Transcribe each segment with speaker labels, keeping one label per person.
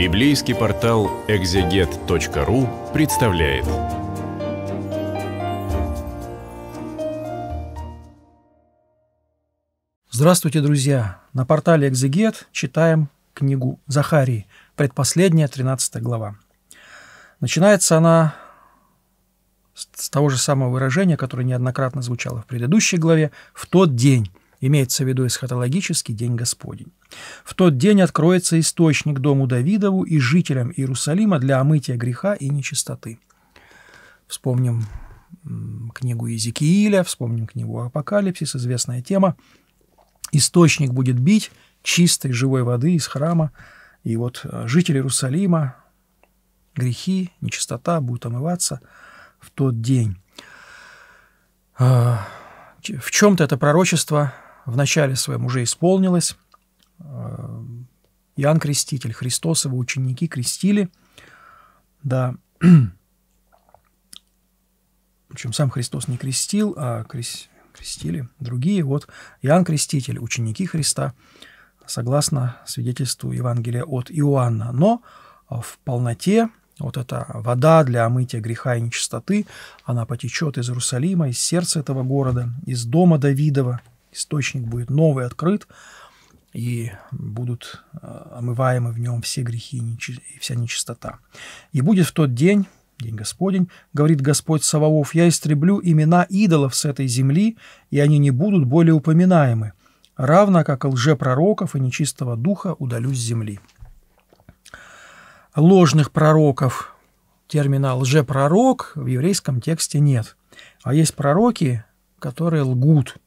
Speaker 1: Библейский портал экзегет.ру представляет. Здравствуйте, друзья! На портале Экзегет читаем книгу Захарии, предпоследняя 13 глава. Начинается она с того же самого выражения, которое неоднократно звучало в предыдущей главе, «в тот день». Имеется в виду эсхатологический день Господень. В тот день откроется источник дому Давидову и жителям Иерусалима для омытия греха и нечистоты. Вспомним книгу Иезекииля, вспомним книгу Апокалипсис, известная тема. Источник будет бить чистой живой воды из храма, и вот э, жители Иерусалима, грехи, нечистота будут омываться в тот день. А, в чем-то это пророчество в начале своем уже исполнилось. Иоанн Креститель, Христос, его ученики крестили. Да. Причем сам Христос не крестил, а крестили другие. Вот Иоанн Креститель, ученики Христа, согласно свидетельству Евангелия от Иоанна. Но в полноте вот эта вода для омытия греха и нечистоты, она потечет из Иерусалима, из сердца этого города, из дома Давидова, источник будет новый открыт, и будут э, омываемы в нем все грехи и вся нечистота. И будет в тот день, день Господень, говорит Господь Саваоф, я истреблю имена идолов с этой земли, и они не будут более упоминаемы, равно как и лжепророков и нечистого духа удалю с земли. Ложных пророков, термина лжепророк в еврейском тексте нет. А есть пророки, которые лгут –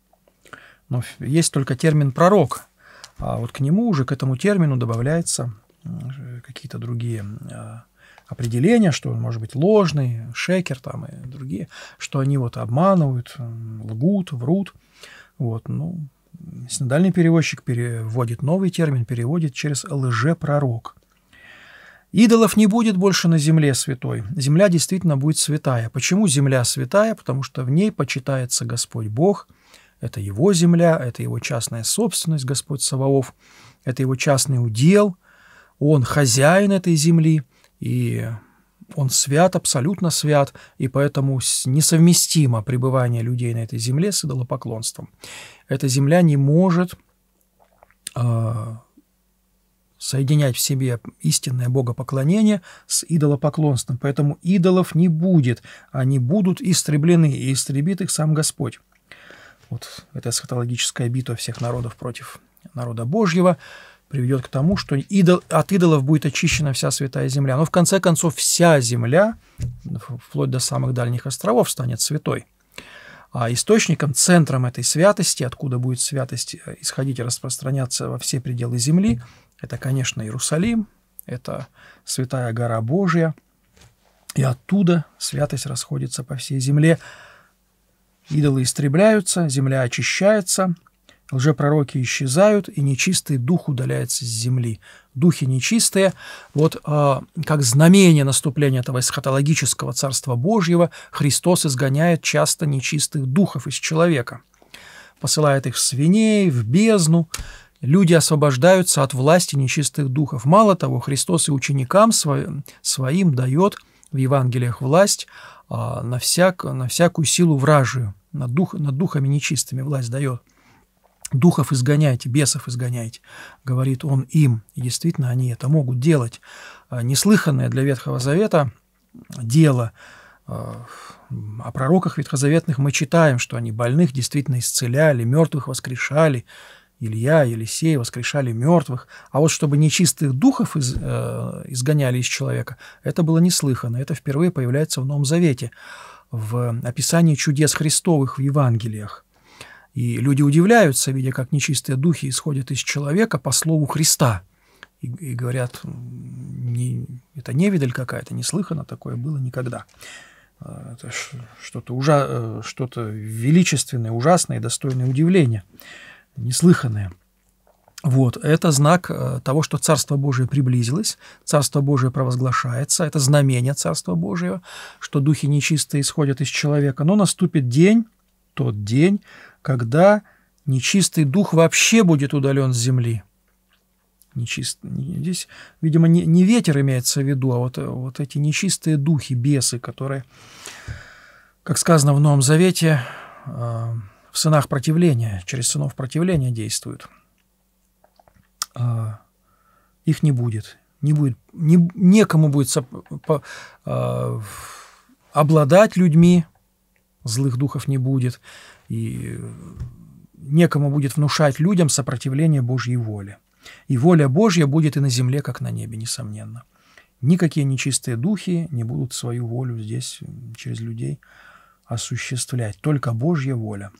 Speaker 1: но есть только термин «пророк», а вот к нему уже, к этому термину добавляются какие-то другие а, определения, что он может быть ложный, шекер там и другие, что они вот обманывают, лгут, врут. Вот, ну, синодальный переводчик переводит новый термин, переводит через лжепророк. Идолов не будет больше на земле святой. Земля действительно будет святая. Почему земля святая? Потому что в ней почитается Господь Бог – это его земля, это его частная собственность, Господь Саваоф, это его частный удел, он хозяин этой земли, и он свят, абсолютно свят, и поэтому несовместимо пребывание людей на этой земле с идолопоклонством. Эта земля не может э, соединять в себе истинное богопоклонение с идолопоклонством, поэтому идолов не будет, они будут истреблены, и истребит их сам Господь вот эта эсхатологическая битва всех народов против народа Божьего приведет к тому, что идол, от идолов будет очищена вся святая земля. Но в конце концов вся земля, вплоть до самых дальних островов, станет святой. А источником, центром этой святости, откуда будет святость э, исходить и распространяться во все пределы земли, это, конечно, Иерусалим, это Святая Гора Божья, и оттуда святость расходится по всей земле. Идолы истребляются, земля очищается, лжепророки исчезают, и нечистый дух удаляется с земли. Духи нечистые, вот э, как знамение наступления этого эсхатологического Царства Божьего, Христос изгоняет часто нечистых духов из человека, посылает их в свиней, в бездну, люди освобождаются от власти нечистых духов. Мало того, Христос и ученикам своим, своим дает – в Евангелиях власть а на, всяк, на всякую силу вражию, над, дух, над духами нечистыми власть дает. Духов изгоняйте, бесов изгоняйте, говорит он им. И действительно, они это могут делать. А, неслыханное для Ветхого Завета а, дело. А, о пророках ветхозаветных мы читаем, что они больных действительно исцеляли, мертвых воскрешали, Илья, Елисей воскрешали мертвых, а вот чтобы нечистых духов из, э, изгоняли из человека, это было неслыханно. Это впервые появляется в Новом Завете, в описании чудес Христовых в Евангелиях. И люди удивляются, видя, как нечистые духи исходят из человека по слову Христа. И, и говорят, не, это невидаль какая-то, неслыханно такое было никогда. А, это что-то ужа... Э, что величественное, ужасное и достойное удивления неслыханное. Вот, это знак э, того, что Царство Божие приблизилось, Царство Божие провозглашается, это знамение Царства Божьего, что духи нечистые исходят из человека. Но наступит день, тот день, когда нечистый дух вообще будет удален с земли. Нечист... Здесь, видимо, не, не ветер имеется в виду, а вот, вот эти нечистые духи, бесы, которые, как сказано в Новом Завете, а, в сынах противления, через сынов противления действуют, а, их не будет. Не будет не, некому будет соп, по, э, обладать людьми, злых духов не будет, и некому будет внушать людям сопротивление Божьей воле. И воля Божья будет и на земле, как на небе, несомненно. Никакие нечистые духи не будут свою волю здесь через людей осуществлять. Только Божья воля –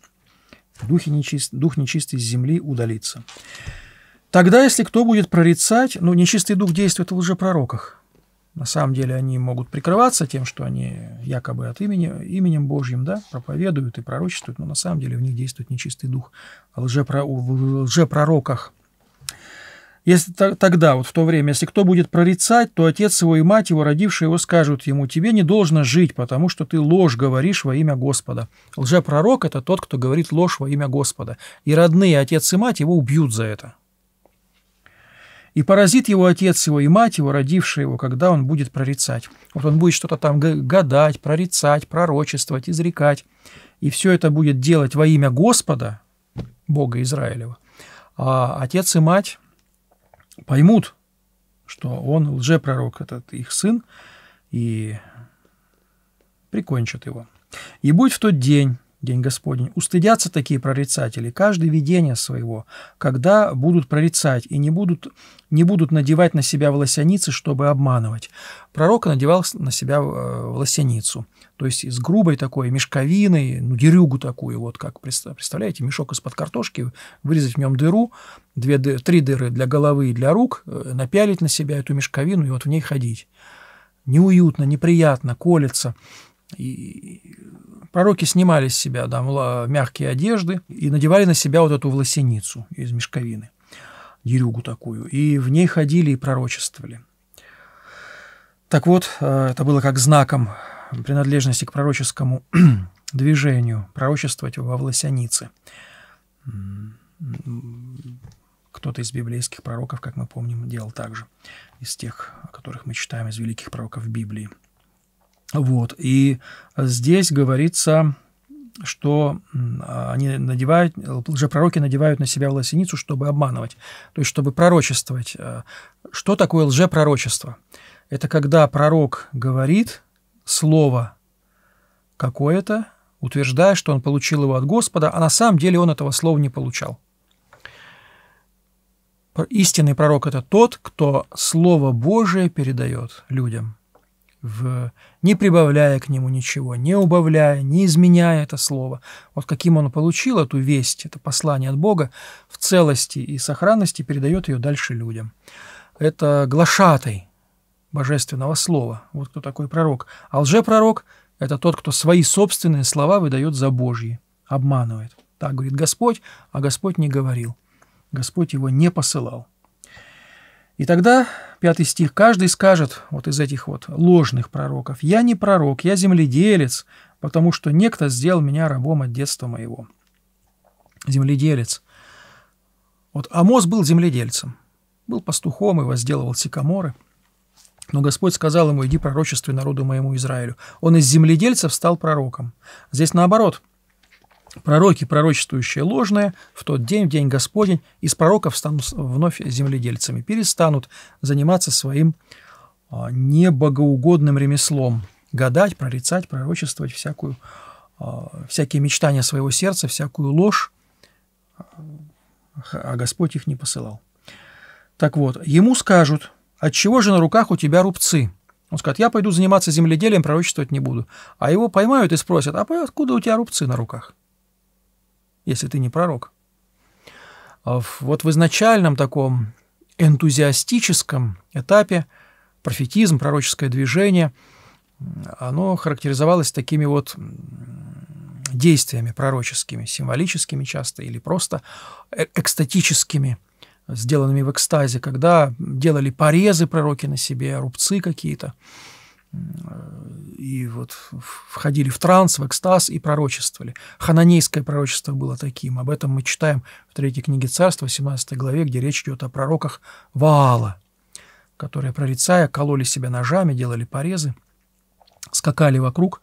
Speaker 1: Духи нечист... Дух нечистый с земли удалится. Тогда, если кто будет прорицать, ну, нечистый дух действует в лжепророках. На самом деле они могут прикрываться тем, что они якобы от имени, именем Божьим да, проповедуют и пророчествуют, но на самом деле в них действует нечистый дух. В, лжепро... в лжепророках если тогда, вот в то время, если кто будет прорицать, то отец его и мать его, родившие его, скажут ему, тебе не должно жить, потому что ты ложь говоришь во имя Господа. Лжепророк – это тот, кто говорит ложь во имя Господа. И родные отец и мать его убьют за это. И поразит его отец его и мать его, родившие его, когда он будет прорицать. Вот он будет что-то там гадать, прорицать, пророчествовать, изрекать. И все это будет делать во имя Господа, Бога Израилева. А отец и мать поймут, что он лжепророк, этот их сын, и прикончат его. И будет в тот день день Господень. Устыдятся такие прорицатели, каждый видение своего, когда будут прорицать и не будут, не будут надевать на себя волосяницы, чтобы обманывать. Пророк надевал на себя э, волосяницу, то есть с грубой такой мешковиной, ну, дерюгу такую, вот как, представляете, мешок из-под картошки, вырезать в нем дыру, две, три дыры для головы и для рук, э, напялить на себя эту мешковину и вот в ней ходить. Неуютно, неприятно, колется. И пророки снимали с себя там, мягкие одежды и надевали на себя вот эту власеницу из мешковины, дерюгу такую, и в ней ходили и пророчествовали. Так вот, э, это было как знаком принадлежности к пророческому движению, пророчествовать во власянице. Кто-то из библейских пророков, как мы помним, делал так же, из тех, о которых мы читаем, из великих пророков Библии – вот. И здесь говорится, что они надевают, лжепророки надевают на себя власеницу, чтобы обманывать, то есть чтобы пророчествовать. Э, что такое лжепророчество? Это когда пророк говорит слово какое-то, утверждая, что он получил его от Господа, а на самом деле он этого слова не получал. Истинный пророк – это тот, кто Слово Божие передает людям – в, не прибавляя к нему ничего, не убавляя, не изменяя это слово. Вот каким он получил эту весть, это послание от Бога, в целости и сохранности передает ее дальше людям. Это глашатай божественного слова. Вот кто такой пророк. А лжепророк – это тот, кто свои собственные слова выдает за Божьи, обманывает. Так говорит Господь, а Господь не говорил. Господь его не посылал. И тогда, пятый стих, каждый скажет вот из этих вот ложных пророков, «Я не пророк, я земледелец, потому что некто сделал меня рабом от детства моего». Земледелец. Вот Амос был земледельцем, был пастухом и возделывал сикаморы. Но Господь сказал ему, иди пророчествуй народу моему Израилю. Он из земледельцев стал пророком. Здесь наоборот – Пророки, пророчествующие ложное, в тот день, в день Господень, из пророков станут вновь земледельцами, перестанут заниматься своим а, небогоугодным ремеслом, гадать, прорицать, пророчествовать всякую, а, всякие мечтания своего сердца, всякую ложь, а, а Господь их не посылал. Так вот, ему скажут, от чего же на руках у тебя рубцы? Он скажет, я пойду заниматься земледелием, пророчествовать не буду. А его поймают и спросят, а откуда у тебя рубцы на руках? если ты не пророк. А вот в изначальном таком энтузиастическом этапе профетизм, пророческое движение, оно характеризовалось такими вот действиями пророческими, символическими часто или просто э, экстатическими, сделанными в экстазе, когда делали порезы пророки на себе, рубцы какие-то, и вот входили в транс, в экстаз и пророчествовали. Хананейское пророчество было таким. Об этом мы читаем в третьей книге царства, 17 главе, где речь идет о пророках Ваала, которые, прорицая, кололи себя ножами, делали порезы, скакали вокруг,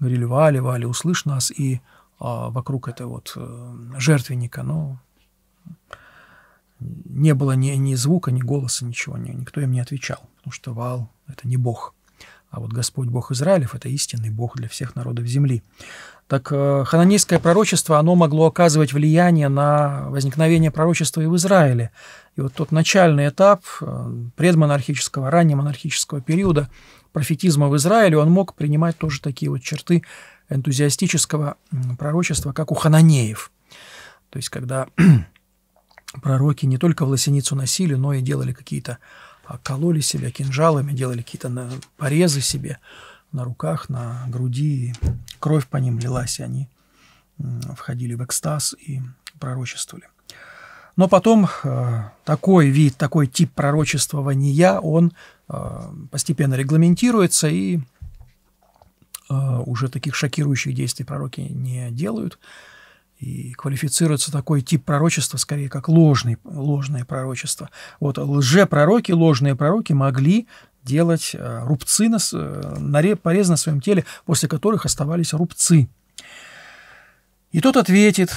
Speaker 1: говорили «Ваали, Ваали, услышь нас!» и а, вокруг этой вот э, жертвенника, но ну, не было ни, ни звука, ни голоса, ничего, никто им не отвечал, потому что Ваал — это не Бог. А вот Господь Бог Израилев – это истинный Бог для всех народов земли. Так э, хананейское пророчество, оно могло оказывать влияние на возникновение пророчества и в Израиле. И вот тот начальный этап э, предмонархического, раннемонархического периода профетизма в Израиле, он мог принимать тоже такие вот черты энтузиастического пророчества, как у хананеев. То есть, когда пророки не только в носили, но и делали какие-то кололи себя кинжалами, делали какие-то порезы себе на руках, на груди, кровь по ним лилась, и они входили в экстаз и пророчествовали. Но потом э, такой вид, такой тип пророчествования, он э, постепенно регламентируется, и э, уже таких шокирующих действий пророки не делают. И квалифицируется такой тип пророчества скорее как ложный, ложное пророчество. Вот лжепророки, ложные пророки могли делать э, рубцы, на, э, порез на своем теле, после которых оставались рубцы. И тот ответит,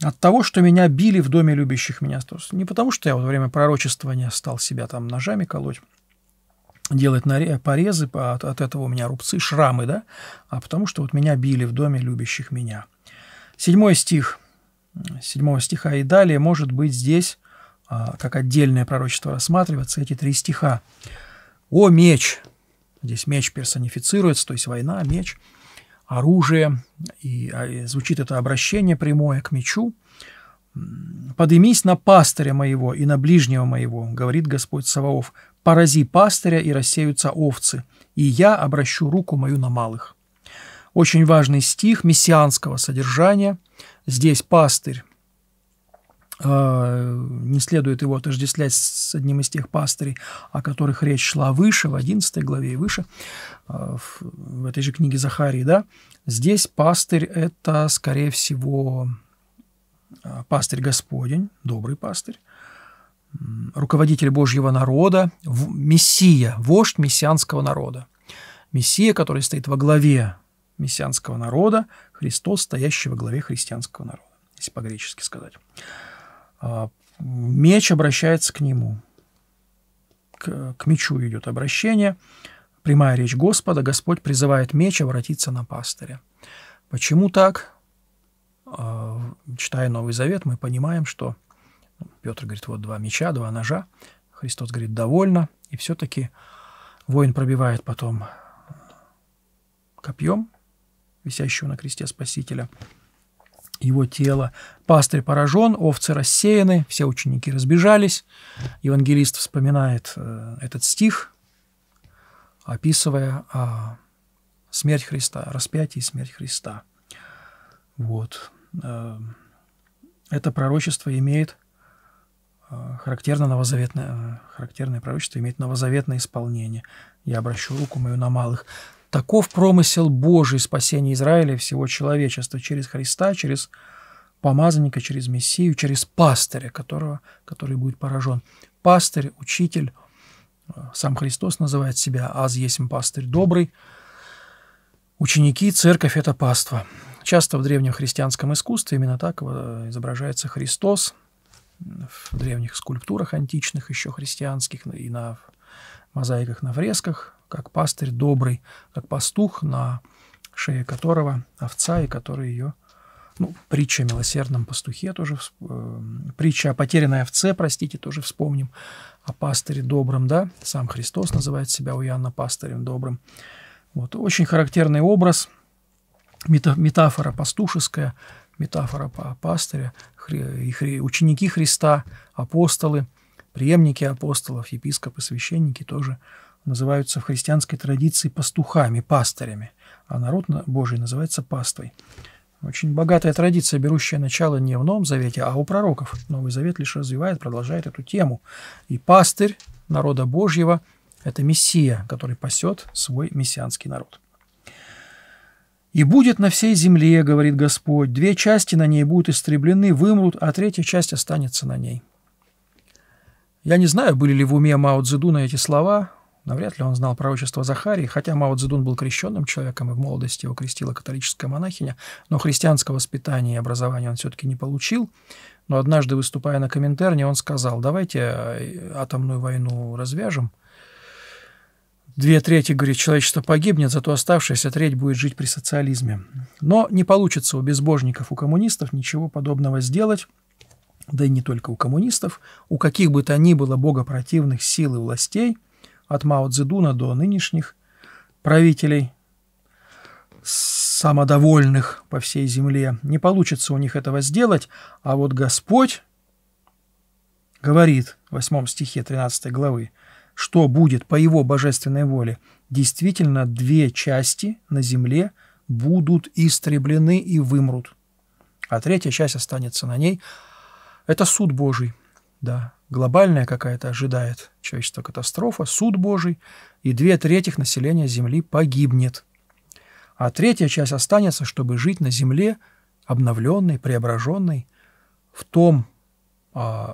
Speaker 1: от того, что меня били в доме любящих меня. То есть не потому, что я во время пророчествования стал себя там ножами колоть, делать порезы, а от, от этого у меня рубцы, шрамы, да, а потому, что вот меня били в доме любящих меня – Седьмой стих, седьмого стиха и далее, может быть, здесь, а, как отдельное пророчество рассматриваться, эти три стиха. «О меч!» Здесь меч персонифицируется, то есть война, меч, оружие, и а, звучит это обращение прямое к мечу. «Подымись на пастыря моего и на ближнего моего, — говорит Господь Саваоф, — порази пастыря, и рассеются овцы, и я обращу руку мою на малых». Очень важный стих мессианского содержания. Здесь пастырь э, не следует его отождествлять с одним из тех пастырей, о которых речь шла выше, в 11 главе и выше, э, в этой же книге Захарии, да, здесь пастырь – это, скорее всего, э, пастырь Господень, добрый пастырь, руководитель Божьего народа, мессия, вождь мессианского народа. Мессия, который стоит во главе мессианского народа, Христос, стоящий во главе христианского народа, если по-гречески сказать. А, меч обращается к нему. К, к мечу идет обращение. Прямая речь Господа. Господь призывает меч обратиться на пастыря. Почему так? А, читая Новый Завет, мы понимаем, что ну, Петр говорит, вот два меча, два ножа. Христос говорит, довольно. И все-таки воин пробивает потом копьем висящего на кресте Спасителя. Его тело. Пастырь поражен, овцы рассеяны, все ученики разбежались. Евангелист вспоминает э, этот стих, описывая э, смерть Христа, распятие и смерть Христа. Вот. Э, это пророчество имеет э, характерно новозаветное, э, характерное пророчество имеет новозаветное исполнение. Я обращу руку мою на малых. Таков промысел Божий спасения Израиля и всего человечества через Христа, через помазанника, через Мессию, через пастыря, которого, который будет поражен. Пастырь, учитель, э, сам Христос называет себя «аз есть пастырь добрый», Ученики, церковь – это паства. Часто в древнем христианском искусстве именно так э, изображается Христос в древних скульптурах античных, еще христианских, и на мозаиках, на фресках как пастырь добрый, как пастух, на шее которого овца, и который ее... Ну, притча о милосердном пастухе тоже... Э, притча о потерянной овце, простите, тоже вспомним. О пастыре добром, да? Сам Христос называет себя у Иоанна пастырем добрым. Вот. Очень характерный образ, метафора пастушеская, метафора пастыря, хри, ученики Христа, апостолы, преемники апостолов, епископы, священники тоже – называются в христианской традиции пастухами, пастырями, а народ Божий называется паствой. Очень богатая традиция, берущая начало не в Новом Завете, а у пророков. Новый Завет лишь развивает, продолжает эту тему. И пастырь народа Божьего – это Мессия, который пасет свой мессианский народ. «И будет на всей земле, — говорит Господь, — две части на ней будут истреблены, вымрут, а третья часть останется на ней». Я не знаю, были ли в уме Мао Цзэдуна эти слова, Навряд ли он знал пророчество Захарии, хотя Мао Цзэдун был крещенным человеком, и в молодости его крестила католическая монахиня, но христианского воспитания и образования он все-таки не получил. Но однажды, выступая на Коминтерне, он сказал, давайте э, атомную войну развяжем. Две трети, говорит, человечество погибнет, зато оставшаяся треть будет жить при социализме. Но не получится у безбожников, у коммунистов ничего подобного сделать да и не только у коммунистов, у каких бы то ни было богопротивных сил и властей, от Мао Цзэдуна до нынешних правителей, самодовольных по всей земле. Не получится у них этого сделать, а вот Господь говорит в 8 стихе 13 главы, что будет по его божественной воле. Действительно, две части на земле будут истреблены и вымрут, а третья часть останется на ней. Это суд Божий, да, глобальная какая-то ожидает человечество катастрофа, суд Божий, и две трети населения Земли погибнет. А третья часть останется, чтобы жить на Земле, обновленной, преображенной, в том э,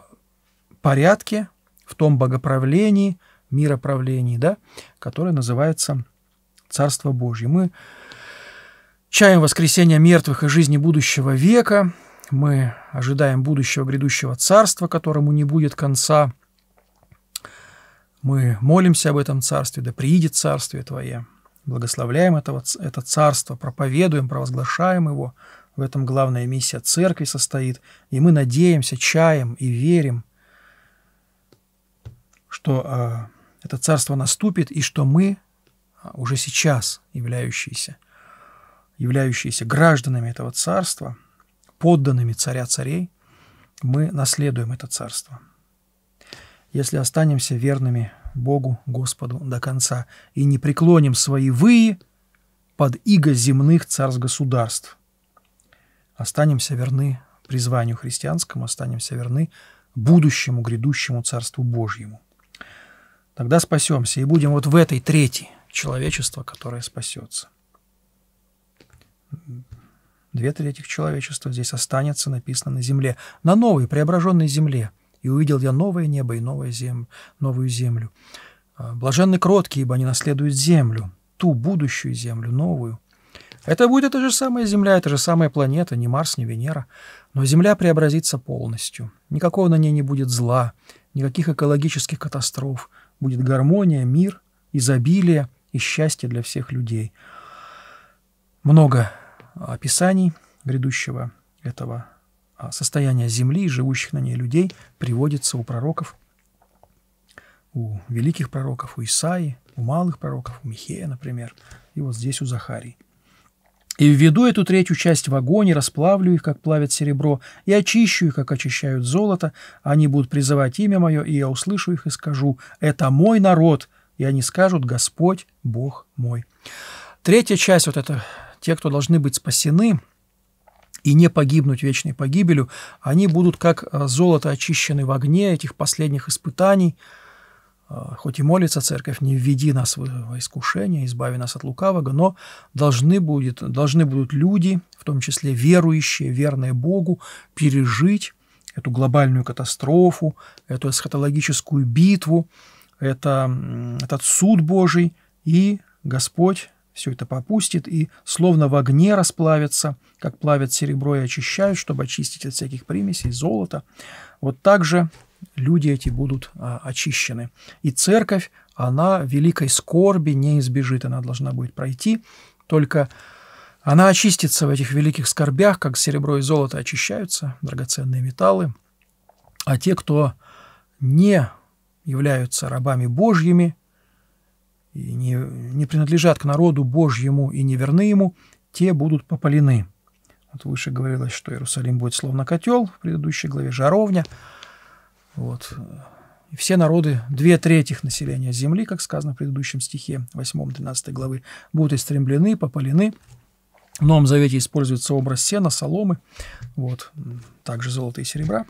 Speaker 1: порядке, в том богоправлении, мироправлении, да, которое называется Царство Божье. Мы чаем воскресения мертвых и жизни будущего века – мы ожидаем будущего грядущего царства, которому не будет конца. Мы молимся об этом царстве, да приидет царствие Твое. Благословляем этого, это царство, проповедуем, провозглашаем его. В этом главная миссия церкви состоит. И мы надеемся, чаем и верим, что э, это царство наступит, и что мы а, уже сейчас являющиеся, являющиеся гражданами этого царства – подданными царя царей, мы наследуем это царство. Если останемся верными Богу, Господу до конца и не преклоним свои выи под иго земных царств-государств, останемся верны призванию христианскому, останемся верны будущему, грядущему Царству Божьему. Тогда спасемся и будем вот в этой трети человечества, которое спасется. Две трети человечества здесь останется написано на земле, на новой, преображенной земле. И увидел я новое небо и новое землю, новую землю. А, Блаженны кроткие, ибо они наследуют землю, ту будущую землю, новую. Это будет эта же самая Земля, эта же самая планета, не Марс, не Венера. Но Земля преобразится полностью. Никакого на ней не будет зла, никаких экологических катастроф. Будет гармония, мир, изобилие и счастье для всех людей. Много описаний грядущего этого а, состояния земли и живущих на ней людей приводится у пророков, у великих пророков, у Исаи, у малых пророков, у Михея, например, и вот здесь у Захарии. «И введу эту третью часть в огонь, и расплавлю их, как плавят серебро, и очищу их, как очищают золото. Они будут призывать имя мое, и я услышу их и скажу, это мой народ, и они скажут, Господь, Бог мой». Третья часть, вот эта те, кто должны быть спасены и не погибнуть вечной погибелью, они будут как э, золото очищены в огне этих последних испытаний. Э, хоть и молится церковь, не введи нас в искушение, избави нас от лукавого, но должны, будет, должны будут люди, в том числе верующие, верные Богу, пережить эту глобальную катастрофу, эту эсхатологическую битву, это, этот суд Божий, и Господь все это попустит и словно в огне расплавится, как плавят серебро и очищают, чтобы очистить от всяких примесей, золота. Вот так же люди эти будут а, очищены. И церковь, она великой скорби не избежит, она должна будет пройти, только она очистится в этих великих скорбях, как серебро и золото очищаются, драгоценные металлы, а те, кто не являются рабами Божьими, и не, не принадлежат к народу Божьему и не верны ему, те будут попалены. Вот выше говорилось, что Иерусалим будет словно котел, в предыдущей главе жаровня. Вот. И все народы, две трети населения земли, как сказано в предыдущем стихе 8-12 главы, будут истремлены попалены. В Новом Завете используется образ сена, соломы, вот, также золото и серебра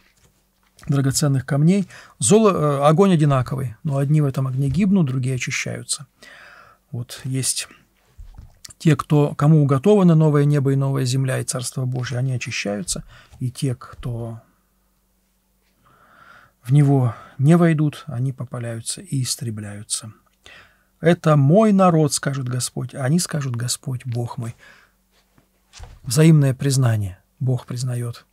Speaker 1: драгоценных камней. Золо, э, огонь одинаковый, но одни в этом огне гибнут, другие очищаются. Вот есть те, кто, кому уготовано новое небо и новая земля и Царство Божье, они очищаются, и те, кто в него не войдут, они попаляются и истребляются. Это мой народ, скажет Господь, а они скажут Господь, Бог мой. Взаимное признание Бог признает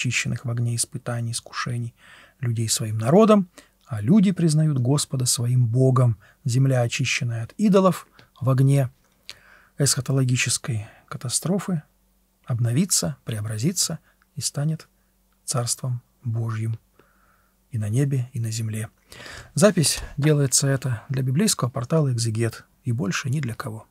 Speaker 1: очищенных в огне испытаний, искушений, людей своим народом, а люди признают Господа своим Богом, земля, очищенная от идолов, в огне эсхатологической катастрофы, обновится, преобразится и станет Царством Божьим и на небе, и на земле. Запись делается это для библейского портала «Экзегет» и больше ни для кого.